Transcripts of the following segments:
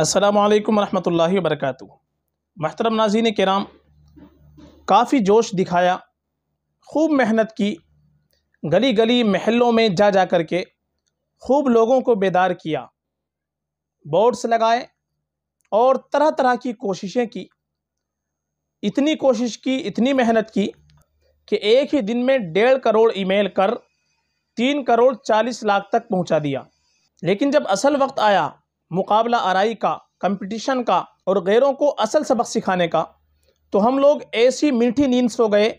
السلام علیکم ورحمۃ اللہ وبرکاتہ محترم ناظرین کرام کافی جوش دکھایا خوب محنت کی گلی گلی محلوں میں جا جا کر کے خوب لوگوں کو بیدار کیا بورڈز لگائے اور طرح طرح کی کوششیں کی اتنی کوشش کی اتنی محنت کی کہ ایک ہی دن میں ڈیڑھ کروڑ ای میل کر تین کروڑ چالیس لاکھ تک پہنچا دیا لیکن جب اصل وقت آیا مقابلہ آرائی کا کمپٹیشن کا اور غیروں کو اصل سبق سکھانے کا تو ہم لوگ ایسی میٹھی نیند سو گئے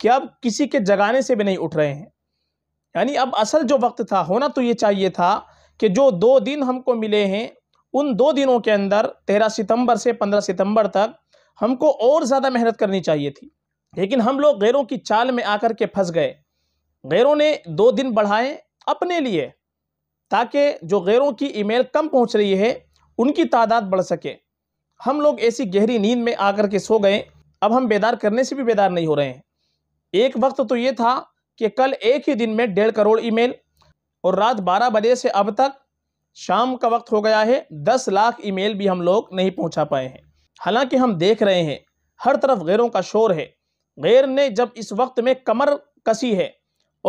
کہ اب کسی کے جگانے سے بھی نہیں اٹھ رہے ہیں یعنی اب اصل جو وقت تھا ہونا تو یہ چاہیے تھا کہ جو دو دن ہم کو ملے ہیں ان دو دنوں کے اندر تیرہ ستمبر سے پندرہ ستمبر تک ہم کو اور زیادہ محنت کرنی چاہیے تھی لیکن ہم لوگ غیروں کی چال میں آ کر کے پھنس گئے غیروں نے دو دن بڑھائے اپنے لیے تاکہ جو غیروں کی ای میل کم پہنچ رہی ہے ان کی تعداد بڑھ سکے ہم لوگ ایسی گہری نیند میں آ کر کے سو گئے اب ہم بیدار کرنے سے بھی بیدار نہیں ہو رہے ہیں ایک وقت تو یہ تھا کہ کل ایک ہی دن میں ڈیڑھ کروڑ ای میل اور رات بارہ بجے سے اب تک شام کا وقت ہو گیا ہے دس لاکھ ای میل بھی ہم لوگ نہیں پہنچا پائے ہیں حالانکہ ہم دیکھ رہے ہیں ہر طرف غیروں کا شور ہے غیر نے جب اس وقت میں کمر کسی ہے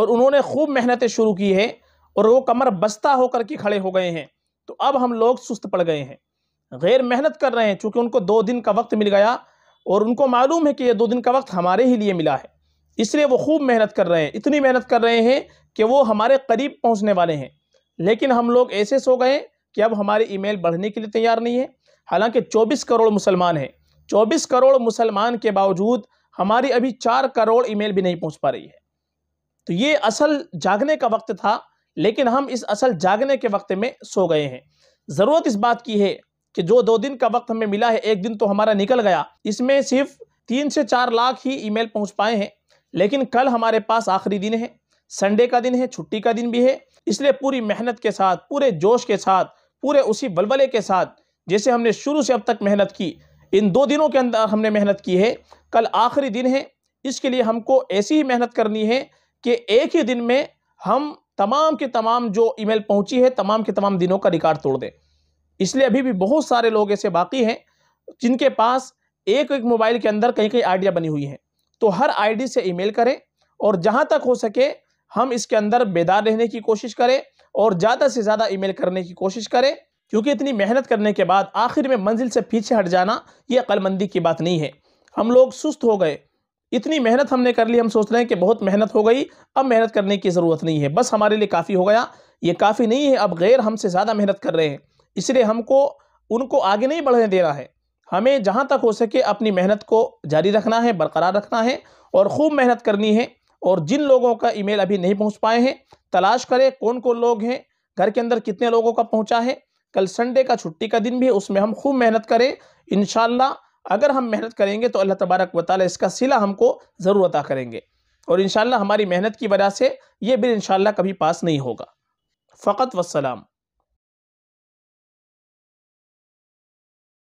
اور انہوں نے خوب محنتیں شروع کی ہے اور وہ کمر بستہ ہو کر کے کھڑے ہو گئے ہیں تو اب ہم لوگ سست پڑ گئے ہیں غیر محنت کر رہے ہیں چونکہ ان کو دو دن کا وقت مل گیا اور ان کو معلوم ہے کہ یہ دو دن کا وقت ہمارے ہی لیے ملا ہے اس لیے وہ خوب محنت کر رہے ہیں اتنی محنت کر رہے ہیں کہ وہ ہمارے قریب پہنچنے والے ہیں لیکن ہم لوگ ایسے سو گئے ہیں کہ اب ہمارے ای میل بڑھنے کے لیے تیار نہیں ہے حالانکہ چوبیس کروڑ مسلمان ہیں چوبیس کروڑ مسلمان کے باوجود ہماری ابھی چار کروڑ ای میل بھی نہیں پہنچ پا رہی ہے تو یہ اصل جاگنے کا وقت تھا لیکن ہم اس اصل جاگنے کے وقت میں سو گئے ہیں ضرورت اس بات کی ہے کہ جو دو دن کا وقت ہمیں ملا ہے ایک دن تو ہمارا نکل گیا اس میں صرف تین سے چار لاکھ ہی ای میل پہنچ پائے ہیں لیکن کل ہمارے پاس آخری دن ہے سنڈے کا دن ہے چھٹی کا دن بھی ہے اس لیے پوری محنت کے ساتھ پورے جوش کے ساتھ پورے اسی بلبلے کے ساتھ جیسے ہم نے شروع سے اب تک محنت کی ان دو دنوں کے اندر ہم نے محنت کی ہے کل آخری دن ہے اس کے لیے ہم کو ایسی ہی محنت کرنی ہے کہ ایک ہی دن میں ہم تمام کے تمام جو ای میل پہنچی ہے تمام کے تمام دنوں کا ریکارڈ توڑ دیں اس لیے ابھی بھی بہت سارے لوگ ایسے باقی ہیں جن کے پاس ایک ایک موبائل کے اندر کئی کئی آئیڈیا بنی ہوئی ہیں تو ہر آئی ڈی سے ای میل کریں اور جہاں تک ہو سکے ہم اس کے اندر بیدار رہنے کی کوشش کریں اور زیادہ سے زیادہ ای میل کرنے کی کوشش کریں کیونکہ اتنی محنت کرنے کے بعد آخر میں منزل سے پیچھے ہٹ جانا یہ مندی کی بات نہیں ہے ہم لوگ سست ہو گئے اتنی محنت ہم نے کر لی ہم سوچ رہے ہیں کہ بہت محنت ہو گئی اب محنت کرنے کی ضرورت نہیں ہے بس ہمارے لیے کافی ہو گیا یہ کافی نہیں ہے اب غیر ہم سے زیادہ محنت کر رہے ہیں اس لیے ہم کو ان کو آگے نہیں بڑھنے دینا ہے ہمیں جہاں تک ہو سکے اپنی محنت کو جاری رکھنا ہے برقرار رکھنا ہے اور خوب محنت کرنی ہے اور جن لوگوں کا ای میل ابھی نہیں پہنچ پائے ہیں تلاش کرے کون کون لوگ ہیں گھر کے اندر کتنے لوگوں کا پہنچا ہے کل سنڈے کا چھٹی کا دن بھی اس میں ہم خوب محنت کریں انشاءاللہ اگر ہم محنت کریں گے تو اللہ تبارک و تعالی اس کا صلہ ہم کو ضرور عطا کریں گے اور انشاءاللہ ہماری محنت کی وجہ سے یہ بل انشاءاللہ کبھی پاس نہیں ہوگا فقط والسلام